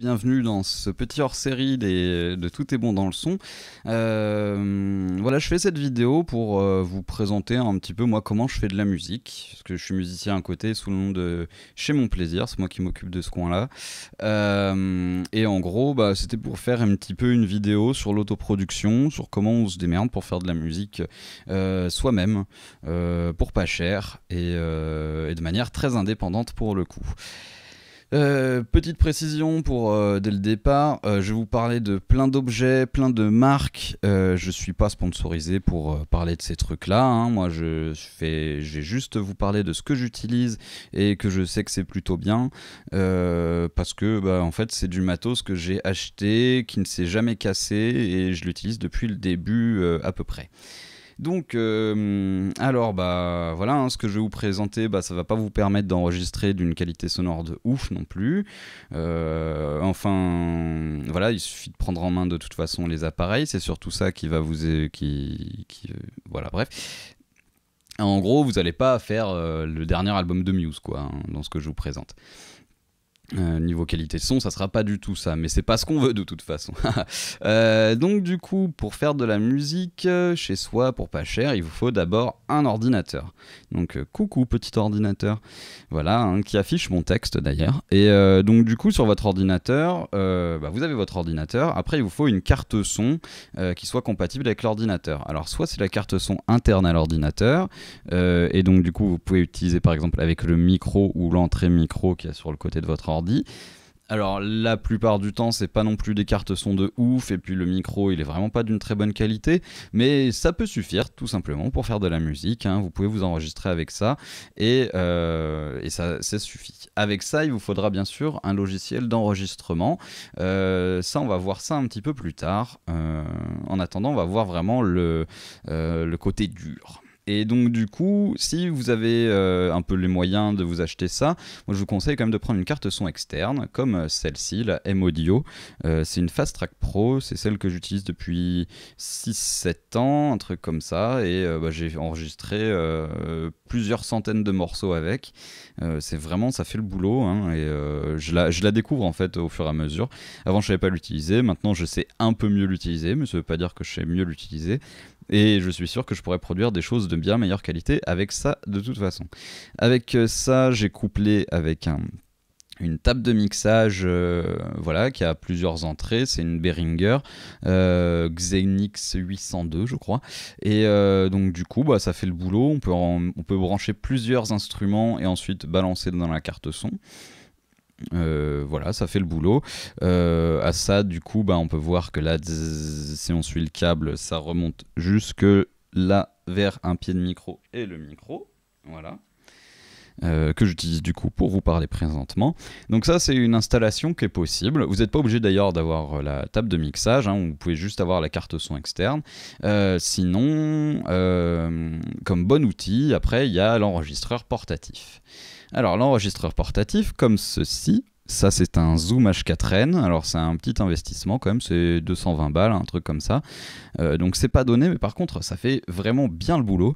Bienvenue dans ce petit hors-série de Tout est bon dans le son. Euh, voilà, je fais cette vidéo pour euh, vous présenter un petit peu moi comment je fais de la musique, parce que je suis musicien à côté sous le nom de Chez Mon Plaisir, c'est moi qui m'occupe de ce coin-là. Euh, et en gros, bah, c'était pour faire un petit peu une vidéo sur l'autoproduction, sur comment on se démerde pour faire de la musique soi-même, pour pas cher et de manière très indépendante pour le coup. Euh, petite précision pour euh, dès le départ, euh, je je vous parlais de plein d'objets, plein de marques. je suis pas sponsorisé pour parler de ces trucs-là. Hein. Moi, je fais, j'ai juste vous parler de ce que j'utilise et que je sais que c'est plutôt bien parce que, bah, en fait, c'est du matos que j'ai acheté, qui ne s'est jamais cassé et je l'utilise depuis le début à peu près. Donc, euh, alors, bah voilà, hein, ce que je vais vous présenter, bah, ça va pas vous permettre d'enregistrer d'une qualité sonore de ouf non plus. Euh, enfin, voilà, il suffit de prendre en main de toute façon les appareils, c'est surtout ça qui va vous. Qui, euh, voilà, bref. En gros, vous n'allez pas faire le dernier album de Muse, quoi, hein, dans ce que je vous présente. Euh, niveau qualité de son, ça sera pas du tout ça, mais c'est pas ce qu'on veut de toute façon. Euh, donc du coup, pour faire de la musique euh, chez soi pour pas cher, il vous faut d'abord un ordinateur. Donc coucou petit ordinateur, voilà, qui affiche mon texte d'ailleurs. Et donc du coup sur votre ordinateur, bah, vous avez votre ordinateur. Après, il vous faut une carte son qui soit compatible avec l'ordinateur. Alors soit c'est la carte son interne à l'ordinateur, et donc du coup vous pouvez utiliser par exemple avec le micro ou l'entrée micro qui est sur le côté de votre ordinateur alors la plupart du temps, c'est pas non plus des cartes son de ouf et puis le micro, il est vraiment pas d'une très bonne qualité, mais ça peut suffire tout simplement pour faire de la musique. Hein. Vous pouvez vous enregistrer avec ça et, euh, ça, c'est suffit. Avec ça, il vous faudra bien sûr un logiciel d'enregistrement. Euh, ça, on va voir ça un petit peu plus tard. Euh, en attendant, on va voir vraiment le côté dur. Et donc du coup, si vous avez euh, un peu les moyens de vous acheter ça, moi je vous conseille quand même de prendre une carte son externe comme euh, celle-ci, la M-Audio. Euh, c'est une Fast Track Pro, c'est celle que j'utilise depuis 6-7 ans, un truc comme ça, et bah, j'ai enregistré plusieurs centaines de morceaux avec. c'est vraiment, ça fait le boulot, hein, et je la, découvre en fait au fur et à mesure. Avant je ne savais pas l'utiliser, maintenant je sais un peu mieux l'utiliser, mais ça ne veut pas dire que je sais mieux l'utiliser. Et je suis sûr que je pourrais produire des choses de bien meilleure qualité avec ça de toute façon. Avec euh, ça, j'ai couplé avec une table de mixage euh, voilà, qui a plusieurs entrées, c'est une Behringer euh, Xenix 802 je crois. Et donc du coup bah, ça fait le boulot, on peut, on peut brancher plusieurs instruments et ensuite balancer dans la carte son. Euh, voilà, ça fait le boulot. Euh, à ça, du coup, bah, on peut voir que là, si on suit le câble, ça remonte jusque là vers un pied de micro et le micro. Voilà. Euh, que j'utilise du coup pour vous parler présentement. Donc ça c'est une installation qui est possible. Vous n'êtes pas obligé d'ailleurs d'avoir la table de mixage, hein. vous pouvez juste avoir la carte son externe. sinon, comme bon outil, après il y a l'enregistreur portatif. Alors l'enregistreur portatif, comme ceci, ça, c'est un Zoom H4n. Alors, c'est un petit investissement quand même, c'est 220 balles, un truc comme ça. Euh, donc, c'est pas donné, mais par contre, ça fait vraiment bien le boulot.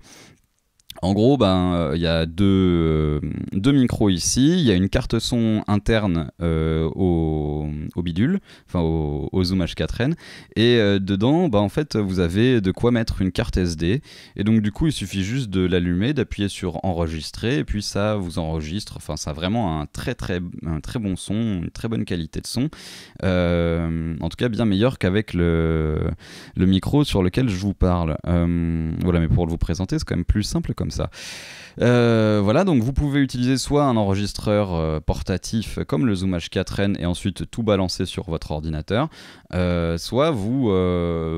En gros, ben, euh, il y a euh, deux, micros ici. Il y a une carte son interne euh, au, bidule, enfin au, au Zoom H4n. Et dedans, ben, en fait, vous avez de quoi mettre une carte SD. Et donc, du coup, il suffit juste de l'allumer, d'appuyer sur enregistrer, et puis ça vous enregistre. Enfin, ça a vraiment un très très très bon son, une très bonne qualité de son. en tout cas, bien meilleur qu'avec le, micro sur lequel je vous parle. voilà, mais pour vous présenter, c'est quand même plus simple comme ça. Euh, voilà, donc vous pouvez utiliser soit un enregistreur euh, portatif euh, comme le Zoom H4n et ensuite tout balancer sur votre ordinateur, soit vous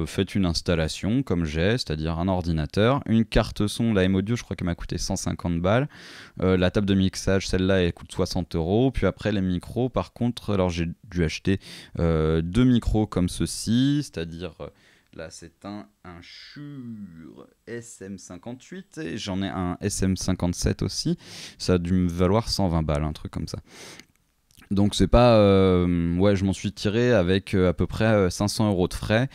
faites une installation comme j'ai, c'est-à-dire un ordinateur, une carte son, la M-Audio, je crois qu'elle m'a coûté 150 balles, la table de mixage, celle-là, elle coûte 60 euros, puis après les micros, par contre, alors j'ai dû acheter deux micros comme ceci, c'est-à-dire... Là, c'est un, un SM58 et j'en ai un SM57 aussi. Ça a dû me valoir 120 balles, un truc comme ça. Donc c'est pas, euh, ouais, je m'en suis tiré avec euh, à peu près 500 euh, euros de frais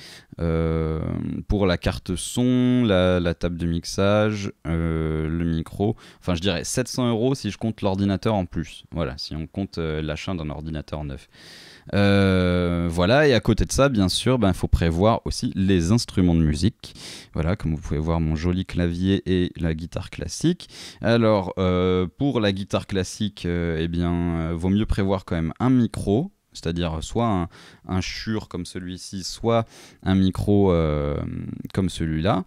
pour la carte son, la, la table de mixage, le micro. Enfin, je dirais 700 euros si je compte l'ordinateur en plus. Voilà, si on compte l'achat d'un ordinateur neuf. Euh, voilà, et à côté de ça, bien sûr, il ben, faut prévoir aussi les instruments de musique. Voilà, comme vous pouvez voir, mon joli clavier et la guitare classique. Alors, euh, pour la guitare classique, euh, eh bien, vaut mieux prévoir quand même un micro, c'est-à-dire soit un, un Shure comme celui-ci, soit un micro euh, comme celui-là,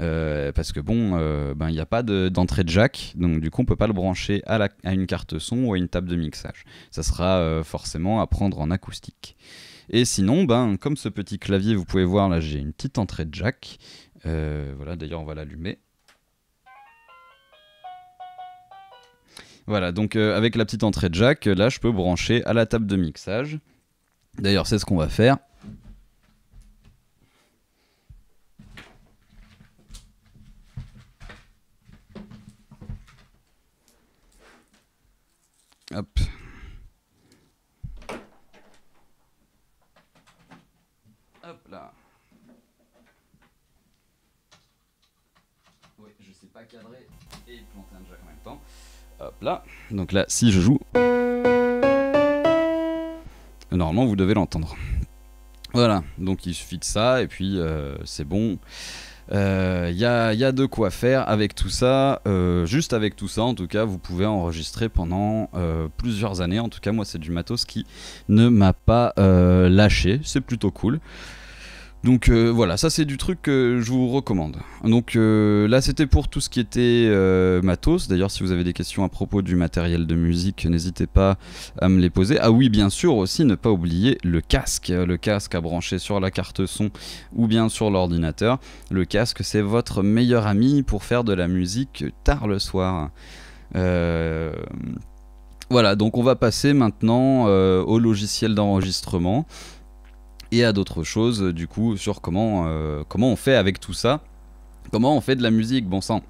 euh, parce que bon, euh, ben, il n'y a pas d'entrée de, jack, donc du coup on ne peut pas le brancher à, une carte son ou à une table de mixage. Ça sera forcément à prendre en acoustique. Et sinon, ben, comme ce petit clavier, vous pouvez voir là, j'ai une petite entrée de jack. voilà, d'ailleurs on va l'allumer. Voilà, donc euh, avec la petite entrée de jack, là je peux brancher à la table de mixage. D'ailleurs, c'est ce qu'on va faire. Hop, là. Donc là, si je joue, normalement vous devez l'entendre. Voilà, donc il suffit de ça et puis euh, c'est bon. Il euh, y, a, de quoi faire avec tout ça. Euh, juste avec tout ça, en tout cas, vous pouvez enregistrer pendant plusieurs années. En tout cas, moi, c'est du matos qui ne m'a pas lâché. C'est plutôt cool. Donc euh, voilà, ça c'est du truc que je vous recommande. Donc euh, là c'était pour tout ce qui était euh, matos. D'ailleurs si vous avez des questions à propos du matériel de musique, n'hésitez pas à me les poser. Ah oui bien sûr aussi ne pas oublier le casque. Le casque à brancher sur la carte son ou bien sur l'ordinateur. Le casque c'est votre meilleur ami pour faire de la musique tard le soir. Voilà, donc on va passer maintenant au logiciel d'enregistrement et à d'autres choses, euh, du coup, sur comment, euh, comment on fait avec tout ça, comment on fait de la musique, bon sang.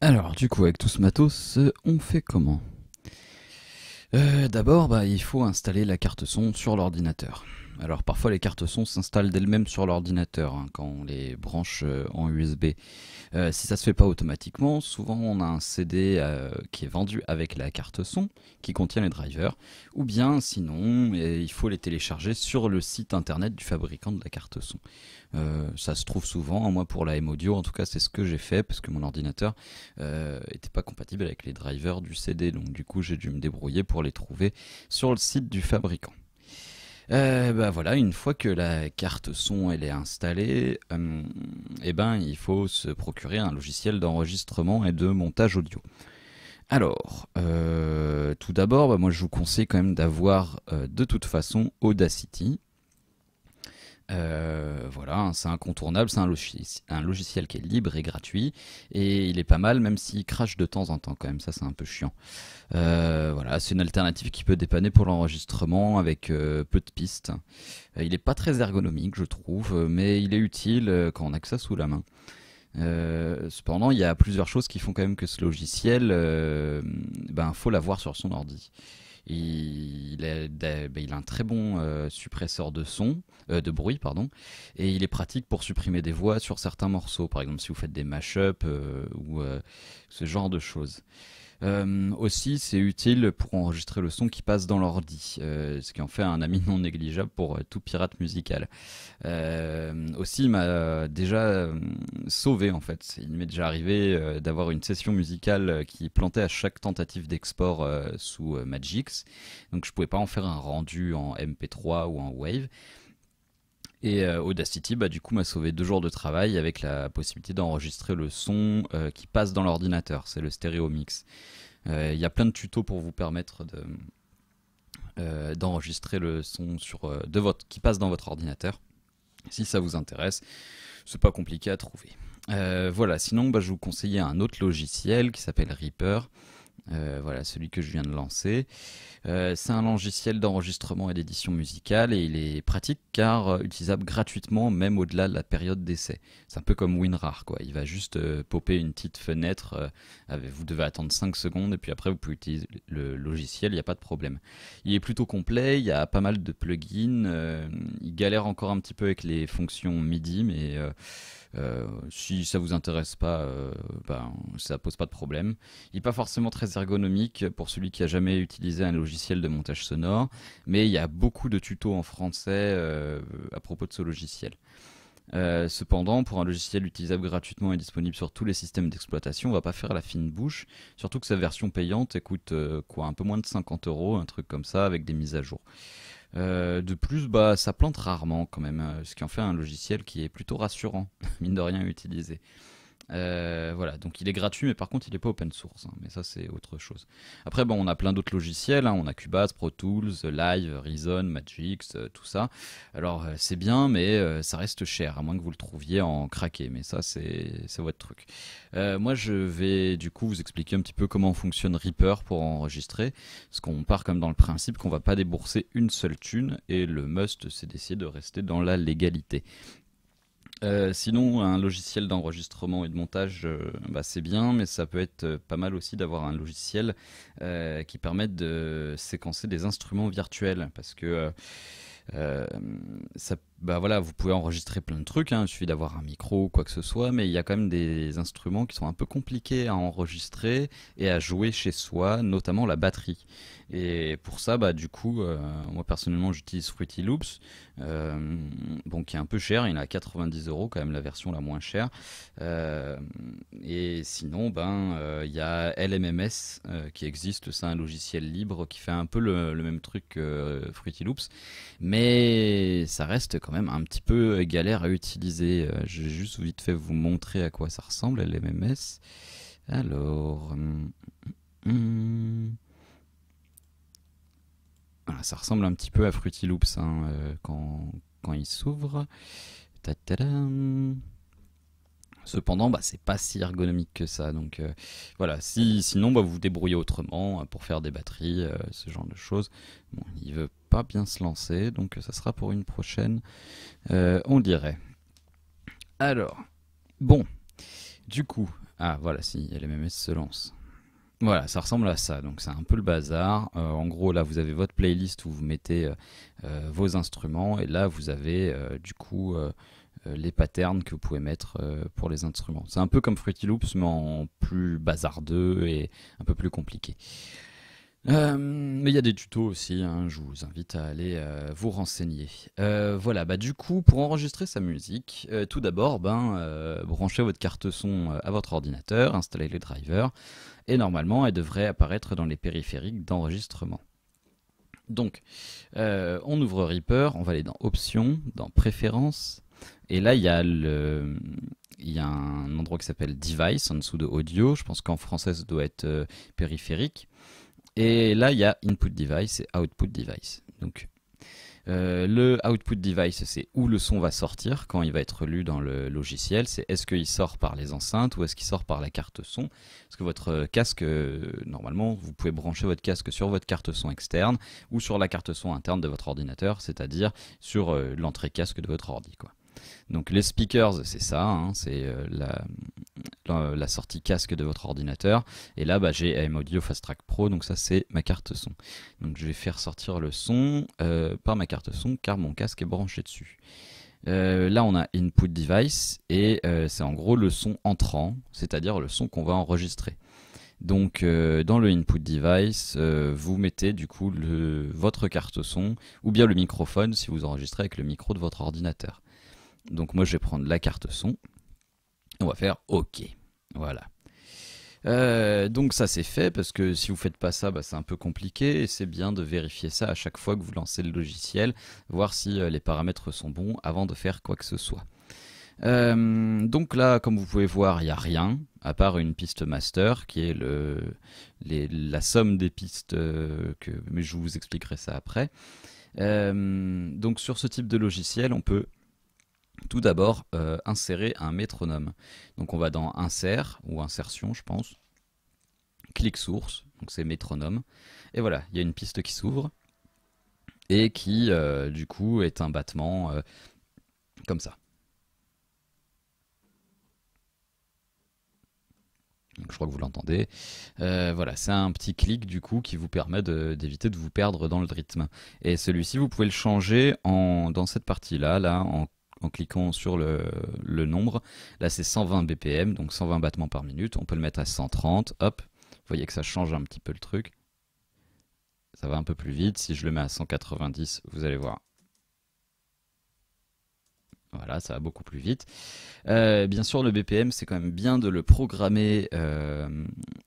Alors, du coup, avec tout ce matos, euh, on fait comment D'abord, bah, il faut installer la carte son sur l'ordinateur. Alors parfois les cartes son s'installent d'elles-mêmes sur l'ordinateur hein, quand on les branche euh, en USB. Euh, si ça ne se fait pas automatiquement, souvent on a un CD euh, qui est vendu avec la carte son qui contient les drivers, ou bien sinon il faut les télécharger sur le site internet du fabricant de la carte son. ça se trouve souvent, hein, moi pour la M Audio en tout cas c'est ce que j'ai fait parce que mon ordinateur n'était pas compatible avec les drivers du CD, donc du coup j'ai dû me débrouiller pour les trouver sur le site du fabricant. Euh, bah voilà, une fois que la carte son elle est installée, euh, eh ben, il faut se procurer un logiciel d'enregistrement et de montage audio. Alors, euh, tout d'abord, bah, moi je vous conseille quand même d'avoir de toute façon Audacity, euh, voilà, hein, c'est incontournable, c'est un, logiciel qui est libre et gratuit, et il est pas mal, même s'il crache de temps en temps quand même, ça c'est un peu chiant. Euh, voilà, c'est une alternative qui peut dépanner pour l'enregistrement avec euh, peu de pistes. il n'est pas très ergonomique, je trouve, mais il est utile quand on a que ça sous la main. cependant, il y a plusieurs choses qui font quand même que ce logiciel, ben, faut l'avoir sur son ordi. Ben, il, a, un très bon euh, suppresseur de son, euh, de bruit, pardon, et il est pratique pour supprimer des voix sur certains morceaux, par exemple si vous faites des mash euh, ou ce genre de choses. Euh, aussi, c'est utile pour enregistrer le son qui passe dans l'ordi, euh, ce qui en fait un ami non négligeable pour euh, tout pirate musical. Euh, aussi, il m'a déjà sauvé en fait. Il m'est déjà arrivé d'avoir une session musicale qui plantait à chaque tentative d'export sous Magix, donc je pouvais pas en faire un rendu en MP3 ou en Wave. Et euh, Audacity, bah, du coup, m'a sauvé deux jours de travail avec la possibilité d'enregistrer le son euh, qui passe dans l'ordinateur. C'est le stéréo mix. Euh, il y a plein de tutos pour vous permettre d'enregistrer le son sur, de votre, qui passe dans votre ordinateur. Si ça vous intéresse, c'est pas compliqué à trouver. voilà, sinon bah, je vous conseille un autre logiciel qui s'appelle Reaper. Euh, voilà, celui que je viens de lancer. Euh, c'est un logiciel d'enregistrement et d'édition musicale et il est pratique car euh, utilisable gratuitement même au-delà de la période d'essai. C'est un peu comme WinRAR quoi. Il va juste popper une petite fenêtre. vous devez attendre 5 secondes et puis après vous pouvez utiliser le logiciel, il n'y a pas de problème. Il est plutôt complet, il y a pas mal de plugins. il galère encore un petit peu avec les fonctions MIDI mais euh, si ça vous intéresse pas, euh, ben, ça pose pas de problème. Il n'est pas forcément très ergonomique pour celui qui a jamais utilisé un logiciel de montage sonore, mais il y a beaucoup de tutos en français euh, à propos de ce logiciel. Euh, cependant, pour un logiciel utilisable gratuitement et disponible sur tous les systèmes d'exploitation, on va pas faire la fine bouche, surtout que sa version payante coûte quoi, un peu moins de 50 euros, un truc comme ça, avec des mises à jour. Euh, de plus, bah, ça plante rarement quand même, euh, ce qui en fait un logiciel qui est plutôt rassurant, mine de rien, utilisé. utiliser. Euh, voilà, donc il est gratuit, mais par contre, il n'est pas open source. Hein, mais ça, c'est autre chose. Après, on a plein d'autres logiciels. Hein, on a Cubase, Pro Tools, Live, Reason, Magix, euh, tout ça. Alors, euh, c'est bien, mais ça reste cher, à moins que vous le trouviez en craqué. Mais ça, c'est votre truc. moi, je vais du coup vous expliquer un petit peu comment fonctionne Reaper pour enregistrer. Parce qu'on part comme dans le principe qu'on va pas débourser une seule thune. Et le must, c'est d'essayer de rester dans la légalité. Euh, sinon, un logiciel d'enregistrement et de montage, euh, bah, c'est bien, mais ça peut être euh, pas mal aussi d'avoir un logiciel qui permette de séquencer des instruments virtuels, parce que ça bah voilà, vous pouvez enregistrer plein de trucs, hein. il suffit d'avoir un micro ou quoi que ce soit, mais il y a quand même des instruments qui sont un peu compliqués à enregistrer et à jouer chez soi, notamment la batterie. Et pour ça, bah du coup, euh, moi personnellement, j'utilise Fruity Loops, euh, bon, qui est un peu cher, il a à 90 euros quand même la version la moins chère. Euh, et sinon, ben il y a LMMS qui existe, c'est un logiciel libre qui fait un peu le, même truc que Fruity Loops, mais ça reste quand même un petit peu euh, galère à utiliser. Euh, j'ai juste vite fait vous montrer à quoi ça ressemble, l'MMS. Alors... Hum, hum, hum. voilà, ça ressemble un petit peu à Fruity Loops hein, euh, quand, quand il s'ouvre. Cependant, bah, c'est pas si ergonomique que ça. Donc voilà, si, sinon bah, vous vous débrouillez autrement pour faire des batteries, ce genre de choses. il veut pas bien se lancer, donc ça sera pour une prochaine, euh, on dirait. Alors, bon, du coup, ah voilà, si LMMS se lance. Voilà, ça ressemble à ça, donc c'est un peu le bazar. Euh, en gros, là, vous avez votre playlist où vous mettez euh, vos instruments, et là, vous avez du coup les patterns que vous pouvez mettre pour les instruments. C'est un peu comme Fruity Loops, mais en plus bazardeux et un peu plus compliqué. Euh, mais il y a des tutos aussi, hein, je vous invite à aller euh, vous renseigner. Euh, voilà, bah du coup, pour enregistrer sa musique, tout d'abord, ben, branchez votre carte son à votre ordinateur, installez le driver, et normalement, elle devrait apparaître dans les périphériques d'enregistrement. Donc, on ouvre Reaper, on va aller dans Options, dans Préférences, et là, il y a y a un endroit qui s'appelle Device en dessous de Audio. Je pense qu'en français, ça doit être périphérique. Et là, il y a input device et output device. Donc, euh, le output device, c'est où le son va sortir quand il va être lu dans le logiciel. C'est est-ce qu'il sort par les enceintes ou est-ce qu'il sort par la carte son Parce que votre euh, casque, euh, normalement, vous pouvez brancher votre casque sur votre carte son externe ou sur la carte son interne de votre ordinateur, c'est-à-dire sur l'entrée casque de votre ordi. Quoi. Donc les speakers, c'est ça, hein, c'est euh, la, sortie casque de votre ordinateur. Et là, bah, j'ai AM Audio Fast Track Pro, donc ça c'est ma carte son. Donc je vais faire sortir le son euh, par ma carte son car mon casque est branché dessus. Euh, là, on a input device et c'est en gros le son entrant, c'est-à-dire le son qu'on va enregistrer. Donc, dans le input device, vous mettez du coup votre carte son ou bien le microphone si vous enregistrez avec le micro de votre ordinateur. Donc moi je vais prendre la carte son. On va faire OK. Voilà. Euh, donc ça c'est fait parce que si vous faites pas ça, bah, c'est un peu compliqué et c'est bien de vérifier ça à chaque fois que vous lancez le logiciel, voir si euh, les paramètres sont bons avant de faire quoi que ce soit. Euh, donc là, comme vous pouvez voir, il n'y a rien, à part une piste master, qui est la somme des pistes, mais je vous expliquerai ça après. donc sur ce type de logiciel, on peut tout d'abord euh, insérer un métronome. Donc on va dans insert ou insertion, je pense. Clic source, donc c'est métronome. Et voilà, il y a une piste qui s'ouvre et qui euh, du coup est un battement euh, comme ça. je crois que vous l'entendez. voilà, c'est un petit clic du coup qui vous permet d'éviter de, vous perdre dans le rythme. Et celui-ci, vous pouvez le changer en, dans cette partie-là, là, en en cliquant sur le, le nombre. Là, c'est 120 BPM, donc 120 battements par minute. On peut le mettre à 130, hop. Vous voyez que ça change un petit peu le truc. Ça va un peu plus vite. Si je le mets à 190, vous allez voir, voilà, ça va beaucoup plus vite. Euh, bien sûr, le BPM, c'est quand même bien de le programmer euh,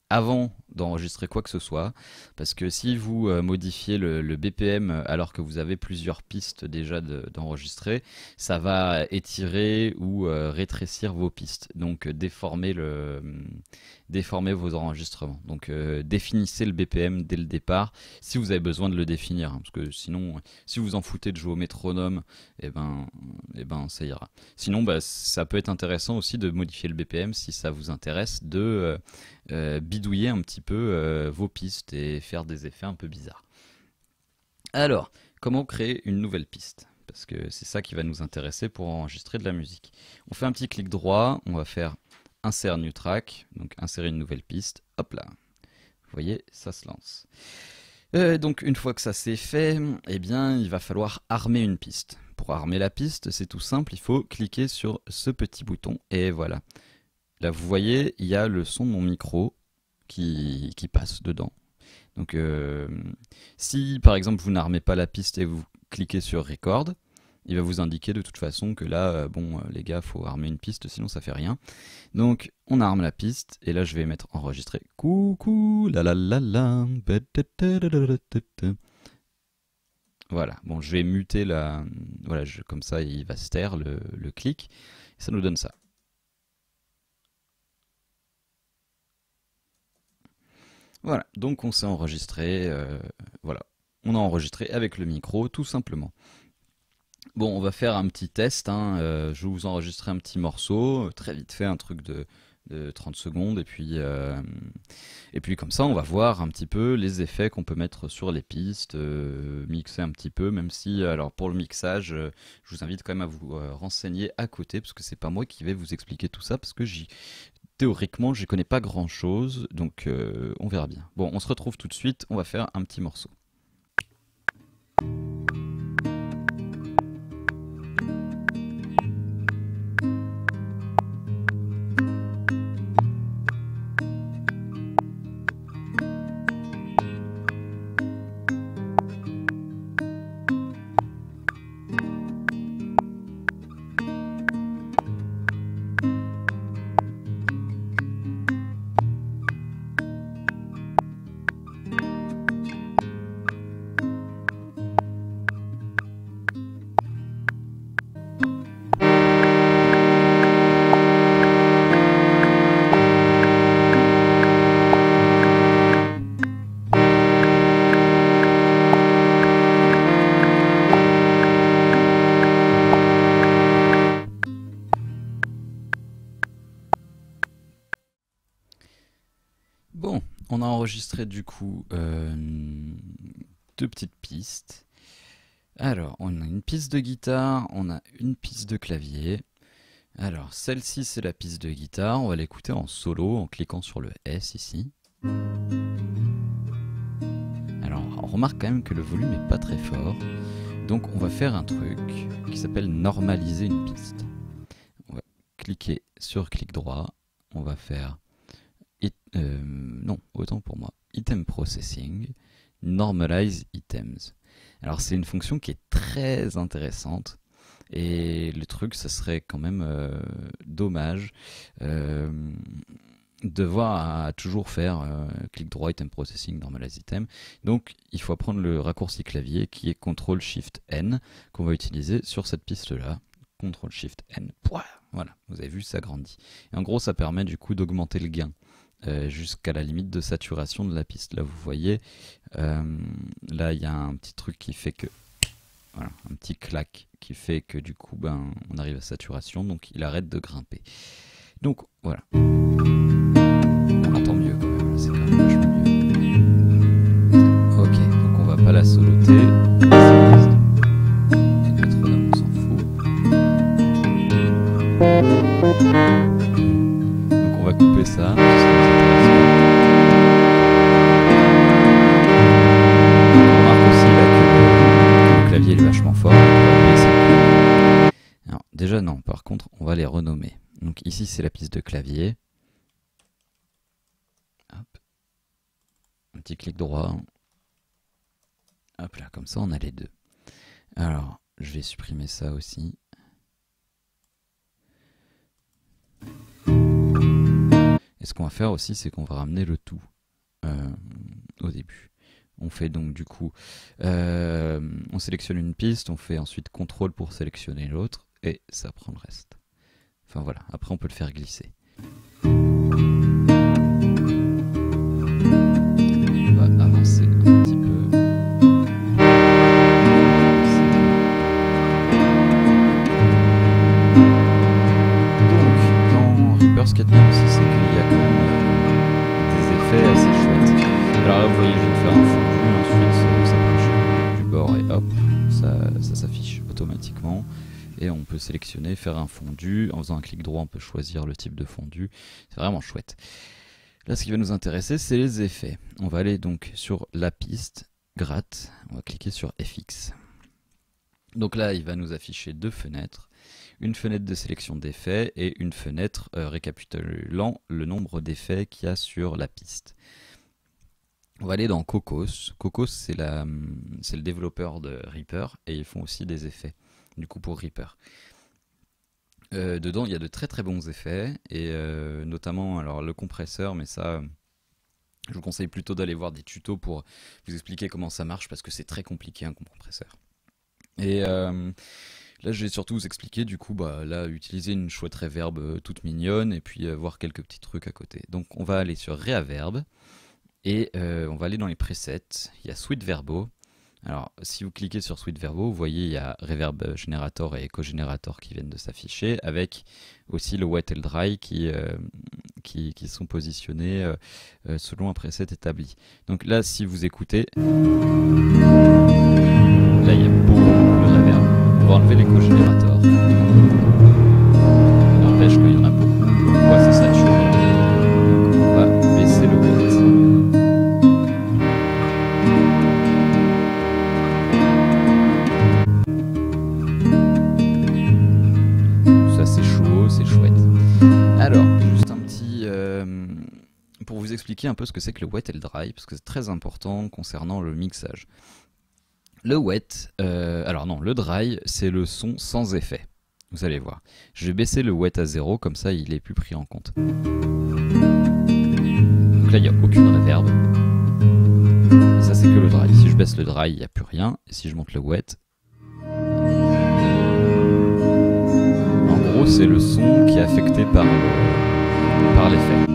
avant d'enregistrer quoi que ce soit, parce que si vous euh, modifiez le, BPM alors que vous avez plusieurs pistes déjà d'enregistrer, ça va étirer ou rétrécir vos pistes, donc déformer le, déformer vos enregistrements. Donc euh, définissez le BPM dès le départ si vous avez besoin de le définir. Hein, parce que sinon, si vous en foutez de jouer au métronome, eh ben, eh ben ça ira. Sinon, bah, ça peut être intéressant aussi de modifier le BPM si ça vous intéresse, de euh, euh, bidouiller un petit peu vos pistes et faire des effets un peu bizarres. Alors, comment créer une nouvelle piste parce que c'est ça qui va nous intéresser pour enregistrer de la musique. On fait un petit clic droit, on va faire insert new track, donc insérer une nouvelle piste, hop là. Vous voyez, ça se lance. Euh, donc une fois que ça c'est fait, eh bien il va falloir armer une piste. Pour armer la piste, c'est tout simple, il faut cliquer sur ce petit bouton et voilà. Là vous voyez, il y a le son de mon micro qui, qui passe dedans. Donc euh, si par exemple vous n'armez pas la piste et vous cliquez sur record, il va vous indiquer de toute façon que là, euh, bon, euh, les gars, faut armer une piste, sinon ça fait rien. Donc, on arme la piste, et là, je vais mettre enregistrer. Coucou, la la la la. Voilà, bon, je vais muter la. Voilà, comme ça, il va se taire le, clic, ça nous donne ça. Voilà, donc on s'est enregistré, euh, voilà, on a enregistré avec le micro tout simplement. Bon, on va faire un petit test. Hein. Euh, je vais vous enregistrer un petit morceau, très vite fait, un truc de, 30 secondes. Et puis, euh, et puis, comme ça, on va voir un petit peu les effets qu'on peut mettre sur les pistes, euh, mixer un petit peu, même si, alors pour le mixage, je vous invite quand même à vous renseigner à côté, parce que c'est pas moi qui vais vous expliquer tout ça, parce que j'y. Théoriquement, je connais pas grand chose, donc on verra bien. Bon, on se retrouve tout de suite, on va faire un petit morceau. on a enregistré du coup euh, deux petites pistes. Alors, on a une piste de guitare, on a une piste de clavier. Alors, celle-ci, c'est la piste de guitare. On va l'écouter en solo en cliquant sur le S ici. Alors, on remarque quand même que le volume n'est pas très fort. Donc, on va faire un truc qui s'appelle normaliser une piste. On va cliquer sur clic droit. On va faire euh, non, autant pour moi. Item processing, normalize items. Alors c'est une fonction qui est très intéressante. Et le truc, ça serait quand même euh, dommage euh, de devoir toujours faire clic droit, item processing, normalize item. Donc il faut prendre le raccourci clavier qui est CTRL SHIFT N qu'on va utiliser sur cette piste-là. CTRL SHIFT N. voilà, vous avez vu, ça grandit. en gros, ça permet du coup d'augmenter le gain. Euh, jusqu'à la limite de saturation de la piste. Là, vous voyez, euh, là, il y a un petit truc qui fait que... Voilà, un petit clac qui fait que du coup, ben, on arrive à saturation, donc il arrête de grimper. Donc, voilà. On entend mieux mieux. Ok, donc on va pas la solo c'est la piste de clavier. Un petit clic droit. Hop là, comme ça on a les deux. Alors, je vais supprimer ça aussi. Et ce qu'on va faire aussi, c'est qu'on va ramener le tout euh, au début. On fait donc du coup, euh, on sélectionne une piste, on fait ensuite contrôle pour sélectionner l'autre, et ça prend le reste. Enfin voilà, après on peut le faire glisser. On va avancer un petit peu. Donc dans Reaper aussi c'est qu'il y a quand même euh, des effets assez chouettes. Alors là vous voyez je viens de faire un fondu, ensuite ça s'approche du bord et hop, ça s'affiche automatiquement et on peut sélectionner, faire un fondu. En faisant un clic droit, on peut choisir le type de fondu. C'est vraiment chouette. Là, ce qui va nous intéresser, c'est les effets. On va aller donc sur la piste, gratte, on va cliquer sur FX. Donc là, il va nous afficher deux fenêtres, une fenêtre de sélection d'effets et une fenêtre euh, récapitulant le nombre d'effets qu'il y a sur la piste. On va aller dans Cocos. Cocos, c'est hum, le développeur de Reaper et ils font aussi des effets du coup pour Reaper. Euh, dedans, il y a de très très bons effets, et euh, notamment alors le compresseur, mais ça, je vous conseille plutôt d'aller voir des tutos pour vous expliquer comment ça marche, parce que c'est très compliqué un hein, compresseur. Et euh, là, je vais surtout vous expliquer, du coup, bah, là, utiliser une chouette reverb toute mignonne, et puis voir quelques petits trucs à côté. Donc on va aller sur Reaverb, et on va aller dans les presets, il y a Sweet Verbo, alors, si vous cliquez sur Sweet Verbo, vous voyez il y a Reverb Generator et Echo Generator qui viennent de s'afficher, avec aussi le Wet et le Dry euh, qui, qui, sont positionnés euh, euh, selon un preset établi. Donc là, si vous écoutez, là il y a beaucoup de reverb. On enlever l'Echo Generator. un peu ce que c'est que le wet et le dry, parce que c'est très important concernant le mixage. Le wet, euh, alors non, le dry, c'est le son sans effet. Vous allez voir. Je vais baisser le wet à zéro, comme ça il est plus pris en compte. Donc là, il n'y a aucune réverb. Ça, c'est que le dry. Si je baisse le dry, il n'y a plus rien. Et si je monte le wet, en gros, c'est le son qui est affecté par, par l'effet.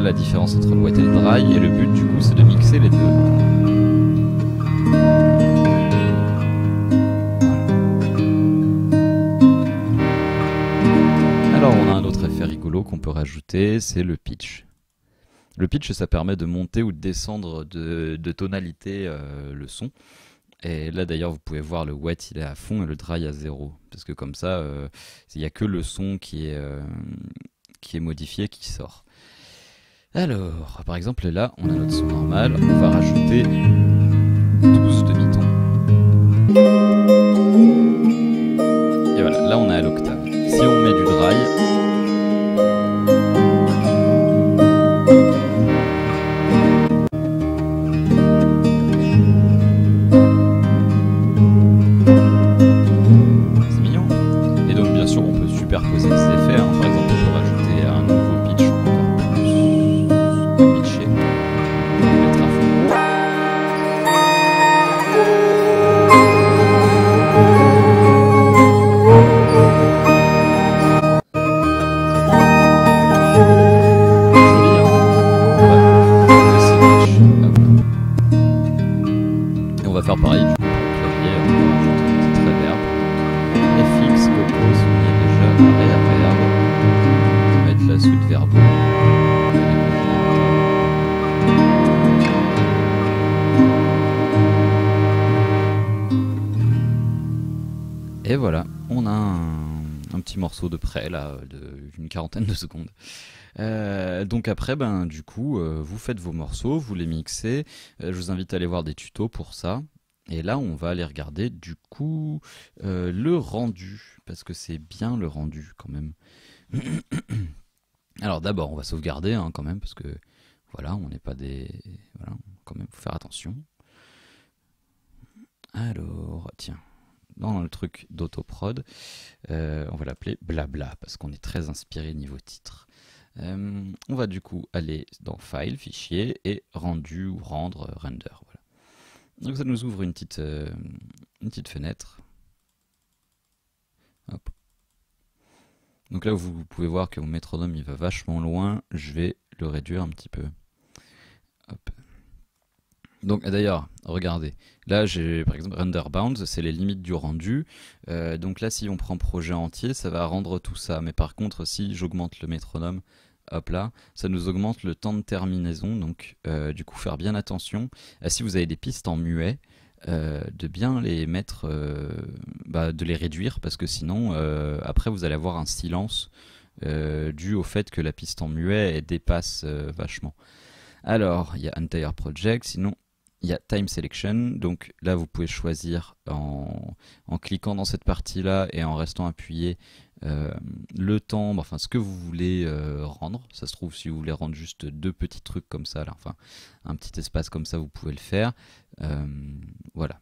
la différence entre le wet et le dry, et le but du coup c'est de mixer les deux. Alors on a un autre effet rigolo qu'on peut rajouter, c'est le pitch. Le pitch ça permet de monter ou de descendre de, tonalité euh, le son. Et là d'ailleurs vous pouvez voir le wet il est à fond et le dry à zéro. Parce que comme ça, euh, il y n'y a que le son qui est, euh, qui est modifié qui sort. Alors, par exemple, là, on a notre son normal, on va rajouter 12 demi-tons. là, euh, d'une quarantaine de secondes. Euh, donc après, ben, du coup, euh, vous faites vos morceaux, vous les mixez. je vous invite à aller voir des tutos pour ça. Et là, on va aller regarder du coup le rendu, parce que c'est bien le rendu quand même. Alors d'abord, on va sauvegarder hein, quand même, parce que voilà, on n'est pas des... Voilà, quand même, faut faire attention. Alors, tiens, dans le truc d'autoprod. Euh, on va l'appeler Blabla parce qu'on est très inspiré niveau titre. Euh, on va du coup aller dans File, Fichier et Rendu ou Rendre, Render. Donc ça nous ouvre une petite, euh, petite fenêtre. Donc là vous pouvez voir que mon métronome il va vachement loin, je vais le réduire un petit peu. Donc ah, d'ailleurs, regardez, là j'ai par exemple render bounds, c'est les limites du rendu. Euh, donc là si on prend projet entier, ça va rendre tout ça. Mais par contre si j'augmente le métronome, hop là, ça nous augmente le temps de terminaison. Donc euh, du coup faire bien attention. Euh, si vous avez des pistes en muet, de bien les mettre, bah, de les réduire parce que sinon après vous allez avoir un silence dû au fait que la piste en muet dépasse vachement. Alors, il y a Entire Project, sinon il y a Time Selection. Donc là, vous pouvez choisir en, cliquant dans cette partie-là et en restant appuyé euh, le temps, enfin ce que vous voulez euh, rendre. Ça se trouve, si vous voulez rendre juste deux petits trucs comme ça, là, enfin un petit espace comme ça, vous pouvez le faire. Euh, voilà.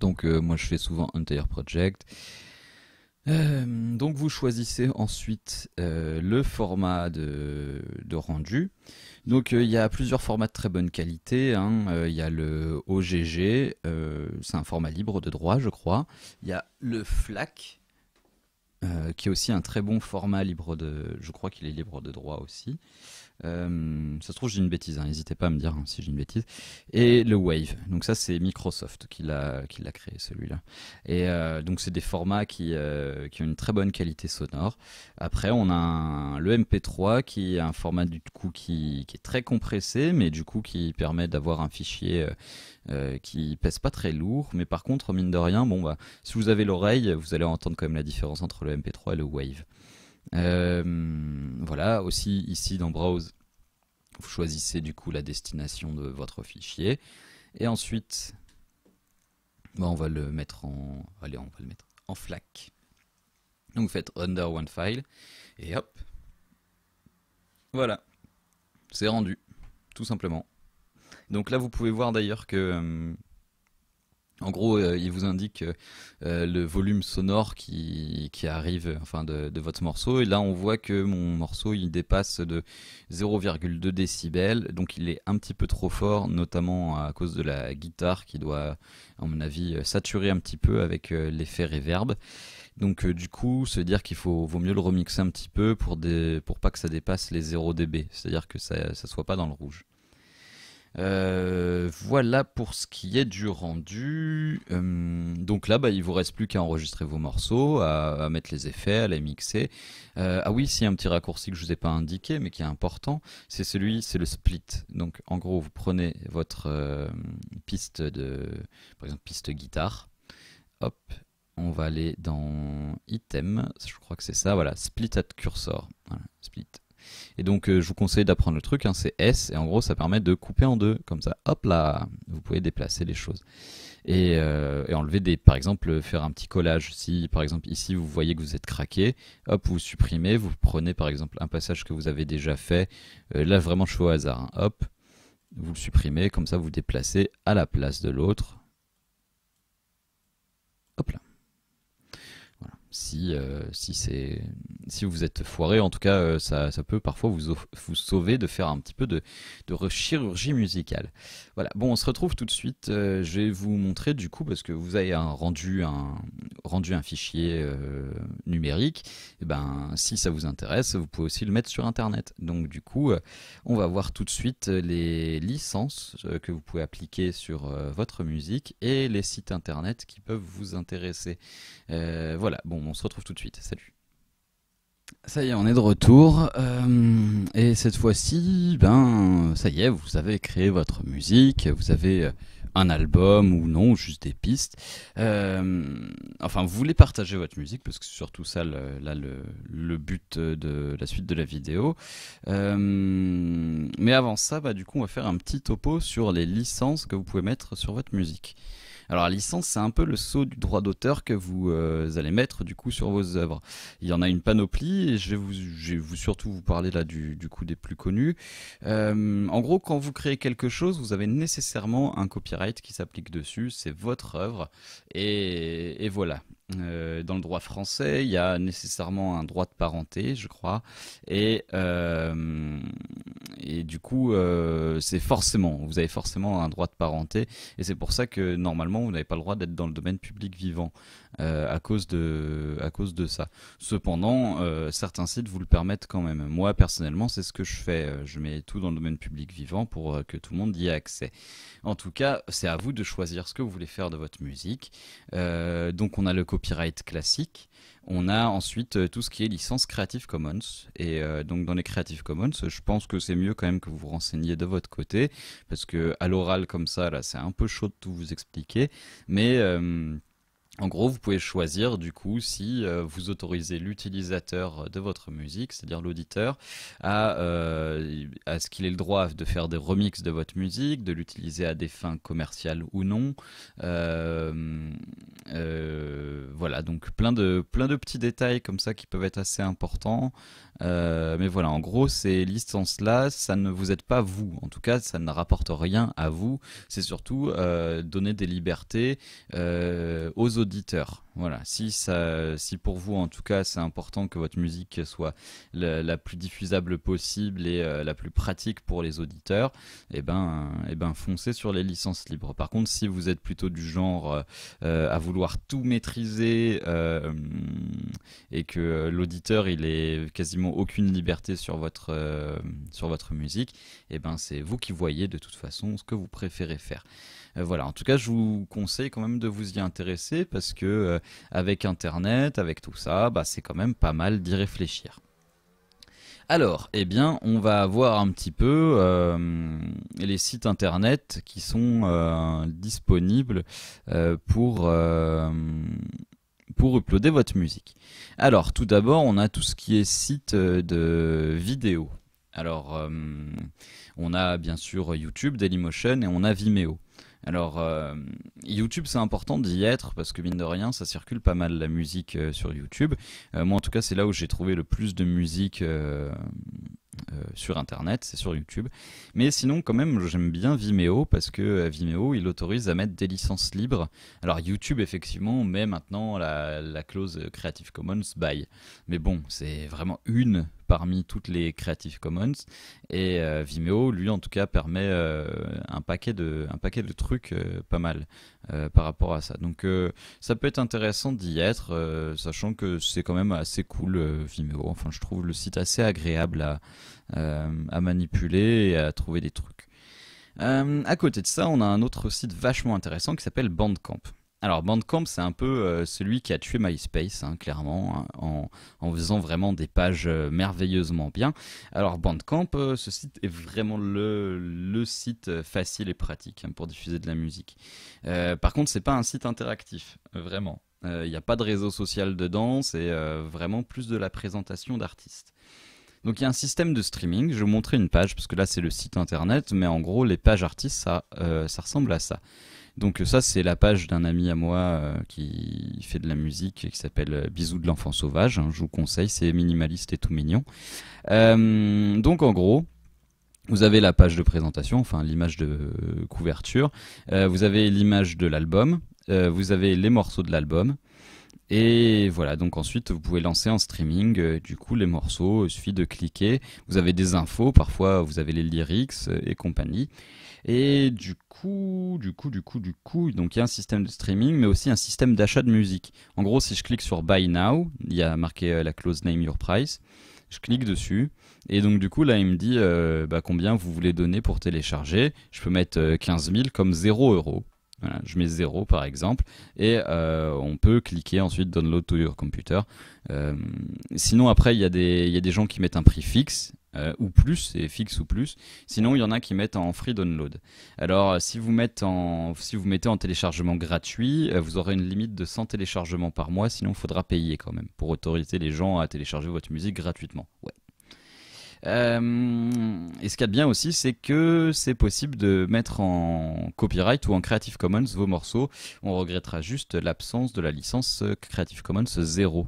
Donc moi, je fais souvent Entire Project. Euh, donc vous choisissez ensuite euh, le format de, rendu. Donc euh, il y a plusieurs formats de très bonne qualité. Hein. Il y a le OGG, c'est un format libre de droit je crois. Il y a le FLAC, qui est aussi un très bon format libre de... Je crois qu'il est libre de droit aussi. Euh, ça se trouve, j'ai une bêtise, hein, n'hésitez pas à me dire hein, si j'ai une bêtise. Et le Wave, donc ça c'est Microsoft qui l'a créé celui-là. Et euh, donc c'est des formats euh, qui, ont une très bonne qualité sonore. Après, on a le MP3 qui est un format du coup qui, est très compressé, mais du coup qui permet d'avoir un fichier qui pèse pas très lourd. Mais par contre, mine de rien, bon, bah, si vous avez l'oreille, vous allez entendre quand même la différence entre le MP3 et le Wave. Euh, voilà, aussi ici dans Browse, vous choisissez du coup la destination de votre fichier. Et ensuite, on va le mettre en. Allez, on le mettre en FLAC. Donc vous faites under one file et hop. Voilà. C'est rendu, tout simplement. Donc là vous pouvez voir d'ailleurs que. Euh, en gros, euh, il vous indique euh, euh, le volume sonore qui, arrive enfin, de, de, votre morceau. Et là, on voit que mon morceau, il dépasse de 0,2 décibels. Donc, il est un petit peu trop fort, notamment à cause de la guitare qui doit, à mon avis, saturer un petit peu avec l'effet reverb. Donc, du coup, se dire qu'il faut, vaut mieux le remixer un petit peu pour, pour pas que ça dépasse les 0 dB. C'est-à-dire que ça ne soit pas dans le rouge. Euh, voilà pour ce qui est du rendu. Euh, donc là, bah, il vous reste plus qu'à enregistrer vos morceaux, à, mettre les effets, à les mixer. Euh, ah oui, y a un petit raccourci que je vous ai pas indiqué, mais qui est important, c'est celui, c'est le split. Donc en gros, vous prenez votre piste de, par exemple, piste guitare. Hop, on va aller dans item. Je crois que c'est ça. Voilà, split at cursor. Voilà, split et donc, euh, je vous conseille d'apprendre le truc, hein, c'est S, et en gros, ça permet de couper en deux, comme ça, hop là, vous pouvez déplacer les choses. Euh, et, enlever des, par exemple, faire un petit collage. Si, par exemple, ici, vous voyez que vous êtes craqué, hop, vous supprimez, vous prenez, par exemple, un passage que vous avez déjà fait, euh, là, vraiment, je suis au hasard, hein. hop, vous le supprimez, comme ça, vous déplacez à la place de l'autre. Hop là si, euh, si, c'est, si vous êtes foiré, en tout cas, euh, ça, ça, peut parfois vous, vous sauver de faire un petit peu de, de chirurgie musicale. Voilà, bon, on se retrouve tout de suite. Euh, je vais vous montrer du coup, parce que vous avez un rendu, un, rendu un fichier numérique. Et eh ben, si ça vous intéresse, vous pouvez aussi le mettre sur Internet. Donc, du coup, on va voir tout de suite les licences que vous pouvez appliquer sur votre musique et les sites Internet qui peuvent vous intéresser. Euh, voilà, bon, on se retrouve tout de suite. Salut. Ça y est, on est de retour. Euh, et cette fois-ci, ben, ça y est, vous avez créé votre musique, vous avez euh, un album ou non, juste des pistes. enfin, vous voulez partager votre musique, parce que c'est surtout ça le, là, le, but de la suite de la vidéo. mais avant ça, bah, du coup, on va faire un petit topo sur les licences que vous pouvez mettre sur votre musique. Alors la licence, c'est un peu le saut du droit d'auteur que vous euh, allez mettre du coup sur vos œuvres. Il y en a une panoplie et je vais vous, je vais surtout vous parler là du, du coup des plus connus. Euh, en gros, quand vous créez quelque chose, vous avez nécessairement un copyright qui s'applique dessus, c'est votre œuvre et voilà. Euh, dans le droit français, il y a nécessairement un droit de parenté, je crois, et, euh, et du coup, euh, c'est forcément, vous avez forcément un droit de parenté, et c'est pour ça que normalement, vous n'avez pas le droit d'être dans le domaine public vivant à, cause de, à cause de ça. Cependant, certains sites vous le permettent quand même. Moi, personnellement, c'est ce que je fais. Je mets tout dans le domaine public vivant pour que tout le monde y ait accès. En tout cas, c'est à vous de choisir ce que vous voulez faire de votre musique. donc, on a le copy copyright classique. On a ensuite euh, tout ce qui est licence Creative Commons. Et euh, donc dans les Creative Commons, je pense que c'est mieux quand même que vous vous renseigniez de votre côté, parce que à l'oral comme ça, là, c'est un peu chaud de tout vous expliquer. Mais euh, en gros, vous pouvez choisir du coup si euh, vous autorisez l'utilisateur de votre musique, c'est-à-dire l'auditeur, à, euh, à, ce qu'il ait le droit de faire des remixes de votre musique, de l'utiliser à des fins commerciales ou non. Euh, voilà, donc plein de, plein de petits détails comme ça qui peuvent être assez importants. mais voilà, en gros, ces licences-là, ça ne vous aide pas vous. En tout cas, ça ne rapporte rien à vous. C'est surtout donner des libertés aux autres auditeurs. Voilà, si, ça, si pour vous en tout cas c'est important que votre musique soit la, plus diffusable possible et euh, la plus pratique pour les auditeurs, et eh ben, eh ben foncez sur les licences libres. Par contre, si vous êtes plutôt du genre euh, euh, à vouloir tout maîtriser et que l'auditeur il ait quasiment aucune liberté sur votre, sur votre musique, et eh ben c'est vous qui voyez de toute façon ce que vous préférez faire. Euh, voilà, en tout cas, je vous conseille quand même de vous y intéresser parce que euh, avec Internet, avec tout ça, bah, c'est quand même pas mal d'y réfléchir. Alors, eh bien, on va voir un petit peu euh, les sites internet qui sont disponibles pour pour uploader votre musique. Alors, tout d'abord, on a tout ce qui est site de vidéo. Alors, on a bien sûr YouTube, Dailymotion et on a Vimeo. Alors, euh, YouTube, c'est important d'y être parce que, mine de rien, ça circule pas mal la musique euh, sur YouTube. Euh, moi, en tout cas, c'est là où j'ai trouvé le plus de musique sur Internet, c'est sur YouTube. Mais sinon, quand même, j'aime bien Vimeo parce que Vimeo, il autorise à mettre des licences libres. Alors, YouTube, effectivement, met maintenant la, la clause Creative Commons by. Mais bon, c'est vraiment une parmi toutes les Creative Commons. Et euh, Vimeo, lui, en tout cas, permet euh, un, paquet de, un paquet de trucs euh, pas mal par rapport à ça. Donc, ça peut être intéressant d'y être, sachant que c'est quand même assez cool, Vimeo. Enfin, je trouve le site assez agréable à, à manipuler et à trouver des trucs. à côté de ça, on a un autre site vachement intéressant qui s'appelle Bandcamp. Alors Bandcamp, c'est un peu euh, celui qui a tué MySpace, hein, clairement, hein, en, faisant vraiment des pages euh, merveilleusement bien. Alors Bandcamp, euh, ce site est vraiment le, site facile et pratique hein, pour diffuser de la musique. par contre, c'est pas un site interactif, vraiment. Il n'y a pas de réseau social dedans, c'est vraiment plus de la présentation d'artistes. Donc il y a un système de streaming, je vais vous montrer une page, parce que là c'est le site internet, mais en gros les pages artistes, ça, ça ressemble à ça. Donc ça, c'est la page d'un ami à moi euh, qui fait de la musique et qui s'appelle euh, Bisous de l'enfant sauvage. Hein, je vous conseille, c'est minimaliste et tout mignon. Euh, donc en gros, vous avez la page de présentation, enfin l'image de couverture. vous avez l'image de l'album. vous avez les morceaux de l'album. Et voilà, donc ensuite vous pouvez lancer en streaming euh, du coup les morceaux, il suffit de cliquer, vous avez des infos, parfois vous avez les lyrics euh, et compagnie. Et du coup, du coup, du coup, du coup, donc il y a un système de streaming, mais aussi un système d'achat de musique. En gros, si je clique sur Buy Now, il y a marqué euh, la clause Name Your Price, je clique dessus, et donc du coup là il me dit bah, combien vous voulez donner pour télécharger, je peux mettre 15 000 comme 0 euros je mets 0 par exemple, et euh, on peut cliquer ensuite Download to your computer. Euh, sinon après, il y, a des, des gens qui mettent un prix fixe, euh, ou plus, et fixe ou plus. Sinon, il y en a qui mettent en free download. Alors, si vous, mettez en, si vous mettez en téléchargement gratuit, vous aurez une limite de 100 téléchargements par mois, sinon il faudra payer quand même, pour autoriser les gens à télécharger votre musique gratuitement. Ouais. Euh, et ce qu'il y a de bien aussi, c'est que c'est possible de mettre en copyright ou en Creative Commons vos morceaux. On regrettera juste l'absence de la licence euh, Creative Commons 0.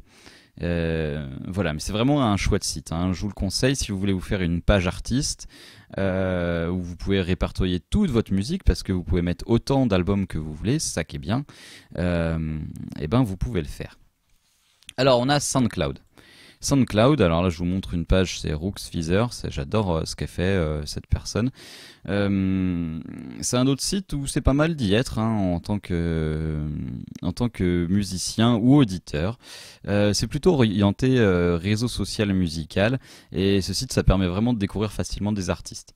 Euh, voilà, mais c'est vraiment un choix de site. Hein. Je vous le conseille si vous voulez vous faire une page artiste où vous pouvez répertorier toute votre musique parce que vous pouvez mettre autant d'albums que vous voulez, ça qui est bien. et eh ben, vous pouvez le faire. Alors, on a SoundCloud. SoundCloud. Alors là, je vous montre une page, c'est Rooks Feather. J'adore euh, ce qu'a fait euh, cette personne. Euh, c'est un autre site où c'est pas mal d'y être hein, en tant que en tant que musicien ou auditeur. c'est plutôt orienté réseau social musical et ce site, ça permet vraiment de découvrir facilement des artistes.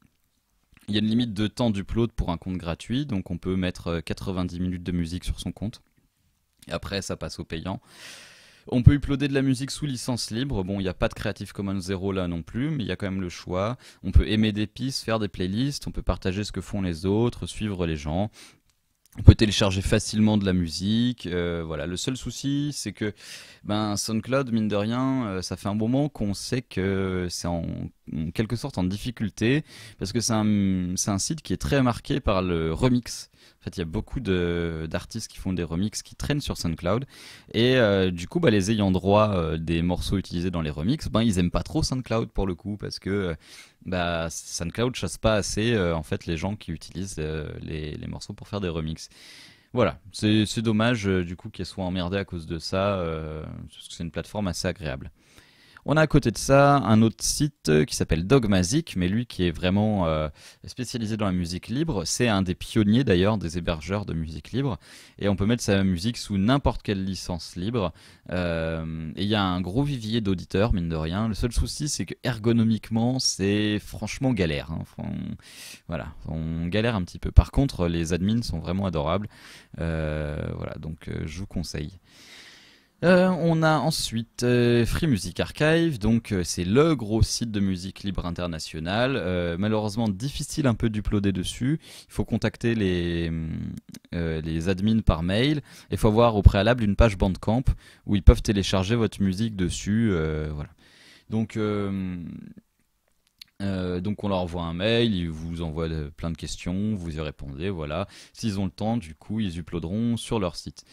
Il y a une limite de temps d'upload pour un compte gratuit, donc on peut mettre 90 minutes de musique sur son compte. après, ça passe au payant. On peut uploader de la musique sous licence libre. Bon, il n'y a pas de Creative Commons 0 là non plus, mais il y a quand même le choix. On peut aimer des pistes, faire des playlists, on peut partager ce que font les autres, suivre les gens. On peut télécharger facilement de la musique. Euh, voilà, le seul souci, c'est que ben SoundCloud, mine de rien, euh, ça fait un moment qu'on sait que c'est en en quelque sorte en difficulté parce que c'est un, un, site qui est très marqué par le remix. En fait, il y a beaucoup d'artistes qui font des remixes qui traînent sur SoundCloud. Et euh, du coup, bah, les ayants droit euh, des morceaux utilisés dans les remixes, ben, ils aiment pas trop SoundCloud pour le coup parce que euh, bah, SoundCloud chasse pas assez en fait les gens qui utilisent les, les morceaux pour faire des remixes. Voilà, c'est dommage du coup qu'ils soit emmerdée à cause de ça, parce que c'est une plateforme assez agréable. On a à côté de ça un autre site euh, qui s'appelle Dogmazic, mais lui qui est vraiment euh, spécialisé dans la musique libre. C'est un des pionniers d'ailleurs des hébergeurs de musique libre. Et on peut mettre sa musique sous n'importe quelle licence libre. Euh, et il y a un gros vivier d'auditeurs, mine de rien. Le seul souci, c'est que ergonomiquement, c'est franchement galère. on... Hein. Voilà, on galère un petit peu. Par contre, les admins sont vraiment adorables. voilà, donc je vous conseille. Euh, on a ensuite euh, Free Music Archive, donc euh, c'est le gros site de musique libre internationale. malheureusement, difficile un peu d'uploader dessus. Il faut contacter les, les admins par mail. Il faut avoir au préalable une page Bandcamp où ils peuvent télécharger votre musique dessus. voilà. Donc. donc on leur envoie un mail, ils vous envoient plein de questions, vous y répondez, voilà. S'ils ont le temps, du coup, ils uploaderont sur leur site.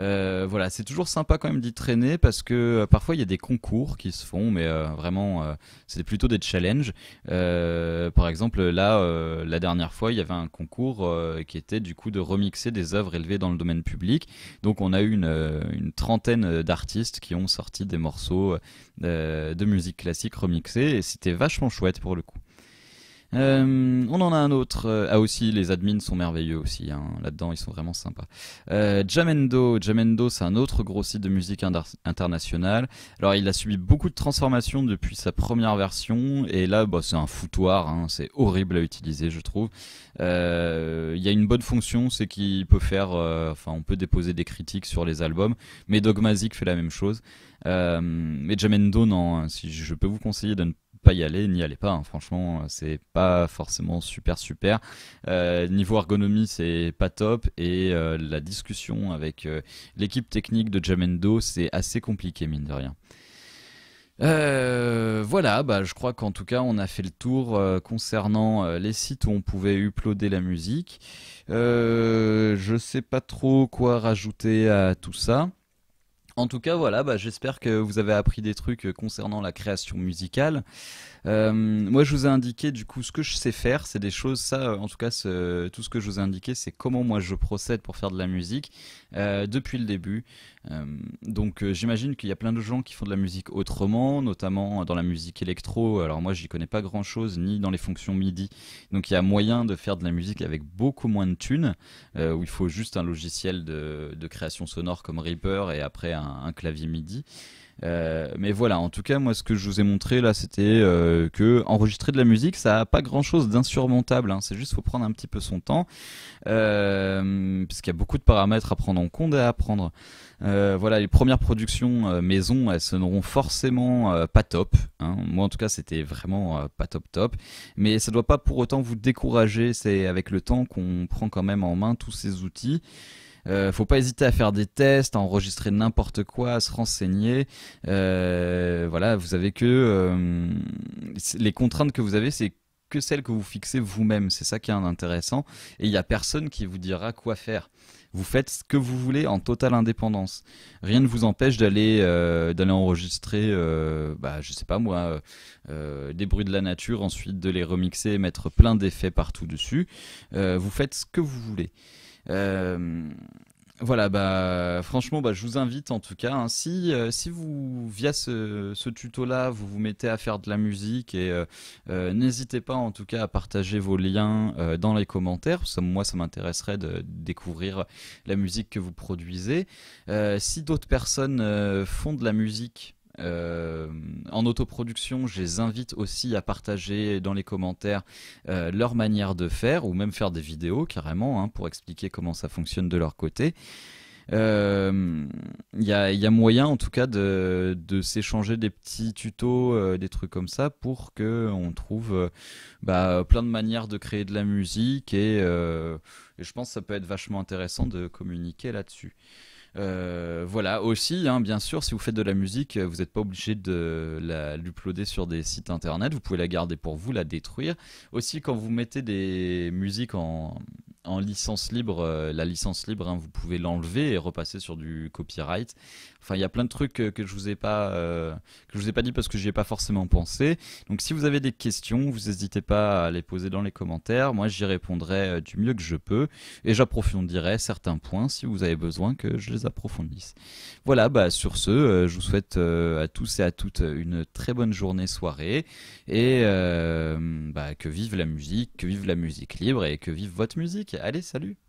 Euh, voilà, c'est toujours sympa quand même d'y traîner parce que euh, parfois il y a des concours qui se font, mais euh, vraiment c'est plutôt des challenges. par exemple, là, la dernière fois, il y avait un concours qui était du coup de remixer des œuvres élevées dans le domaine public. Donc on a eu une trentaine d'artistes qui ont sorti des morceaux de musique classique remixés et c'était vachement chouette pour le coup. Euh, on en a un autre. Euh, ah aussi, les admins sont merveilleux aussi. Hein. Là-dedans, ils sont vraiment sympas. Euh, Jamendo, Jamendo, c'est un autre gros site de musique internationale. Alors, il a subi beaucoup de transformations depuis sa première version. Et là, bah, c'est un foutoir. Hein. C'est horrible à utiliser, je trouve. Il y a une bonne fonction, c'est qu'il peut faire. Enfin, on peut déposer des critiques sur les albums. Mais Dogmazic fait la même chose. mais Jamendo, non. Hein. Si je peux vous conseiller de ne pas y aller, n'y allez pas. Hein. Franchement, euh, c'est pas forcément super super. Euh, niveau ergonomie, c'est pas top et euh, la discussion avec l'équipe technique de Jamendo, c'est assez compliqué mine de rien. voilà, bah, je crois qu'en tout cas on a fait le tour concernant les sites où on pouvait uploader la musique. je sais pas trop quoi rajouter à tout ça. En tout cas, voilà, bah, j'espère que vous avez appris des trucs euh, concernant la création musicale. Euh, moi, je vous ai indiqué du coup ce que je sais faire. C'est des choses, ça, euh, en tout cas, tout ce que je vous ai indiqué, c'est comment moi je procède pour faire de la musique euh, depuis le début. donc, j'imagine qu'il y a plein de gens qui font de la musique autrement, notamment dans la musique électro. Alors, moi, j'y connais pas grand chose, ni dans les fonctions MIDI. Donc, il y a moyen de faire de la musique avec beaucoup moins de thunes, où il faut juste un logiciel de, création sonore comme Reaper et après un clavier MIDI. Euh, mais voilà, en tout cas, moi, ce que je vous ai montré là, c'était euh, que enregistrer de la musique, ça n'a pas grand chose d'insurmontable. Hein. C'est juste faut prendre un petit peu son temps, euh, puisqu'il y a beaucoup de paramètres à prendre en compte et à apprendre. Euh, voilà, les premières productions maison, elles seront forcément pas top. Hein. Moi, en tout cas, c'était vraiment pas top top. Mais ça ne doit pas pour autant vous décourager. C'est avec le temps qu'on prend quand même en main tous ces outils. Euh, faut pas hésiter à faire des tests, à enregistrer n'importe quoi, à se renseigner. Euh, voilà, vous avez que euh, les contraintes que vous avez, c'est que celles que vous fixez vous-même. C'est ça qui est intéressant. Et il n'y a personne qui vous dira quoi faire. Vous faites ce que vous voulez en totale indépendance. Rien ne vous empêche d'aller enregistrer, bah, je sais pas moi, des bruits de la nature, ensuite de les remixer et mettre plein d'effets partout dessus. vous faites ce que vous voulez. Euh, voilà, bah, franchement, bah, je vous invite en tout cas. Hein, euh, si, vous, via ce, ce tuto-là, vous vous mettez à faire de la musique et euh, n'hésitez pas en tout cas à partager vos liens dans les commentaires. que moi, ça m'intéresserait de découvrir la musique que vous produisez. si d'autres personnes font de la musique, euh, en autoproduction, je les invite aussi à partager dans les commentaires euh, leur manière de faire ou même faire des vidéos carrément hein, pour expliquer comment ça fonctionne de leur côté. Il euh, y, a, moyen en tout cas de, s'échanger des petits tutos, des trucs comme ça pour qu'on trouve bah, plein de manières de créer de la musique et, et, je pense que ça peut être vachement intéressant de communiquer là-dessus. Euh, voilà, aussi, hein, bien sûr, si vous faites de la musique, vous n'êtes pas obligé de la l'uploader sur des sites internet, vous pouvez la garder pour vous, la détruire. Aussi, quand vous mettez des musiques en, licence libre, euh, la licence libre, hein, vous pouvez l'enlever et repasser sur du copyright. Enfin, il y a plein de trucs que, je vous ai pas euh, que je vous ai pas dit parce que j'y ai pas forcément pensé. Donc, si vous avez des questions, vous n'hésitez pas à les poser dans les commentaires. Moi, j'y répondrai euh, du mieux que je peux et j'approfondirai certains points si vous avez besoin que je les approfondisse. Voilà. Bah, sur ce, euh, je vous souhaite à tous et à toutes une très bonne journée, soirée et bah, que vive la musique, que vive la musique libre et que vive votre musique. Allez, salut